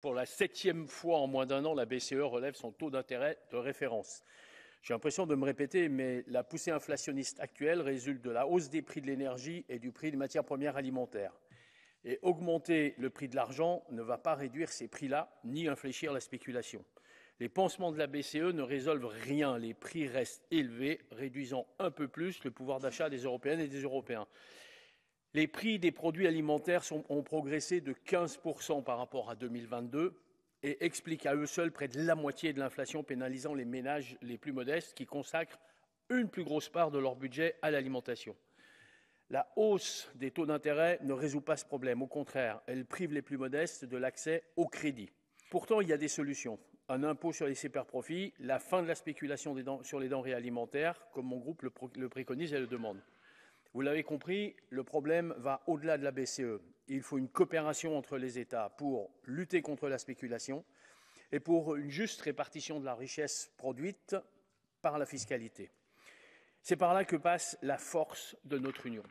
Pour la septième fois en moins d'un an, la BCE relève son taux d'intérêt de référence. J'ai l'impression de me répéter, mais la poussée inflationniste actuelle résulte de la hausse des prix de l'énergie et du prix des matières premières alimentaires. Et augmenter le prix de l'argent ne va pas réduire ces prix-là, ni infléchir la spéculation. Les pansements de la BCE ne résolvent rien. Les prix restent élevés, réduisant un peu plus le pouvoir d'achat des Européennes et des Européens. Les prix des produits alimentaires ont progressé de 15% par rapport à 2022 et expliquent à eux seuls près de la moitié de l'inflation pénalisant les ménages les plus modestes qui consacrent une plus grosse part de leur budget à l'alimentation. La hausse des taux d'intérêt ne résout pas ce problème, au contraire, elle prive les plus modestes de l'accès au crédit. Pourtant, il y a des solutions. Un impôt sur les superprofits, profits la fin de la spéculation sur les denrées alimentaires, comme mon groupe le préconise et le demande. Vous l'avez compris, le problème va au-delà de la BCE. Il faut une coopération entre les États pour lutter contre la spéculation et pour une juste répartition de la richesse produite par la fiscalité. C'est par là que passe la force de notre Union.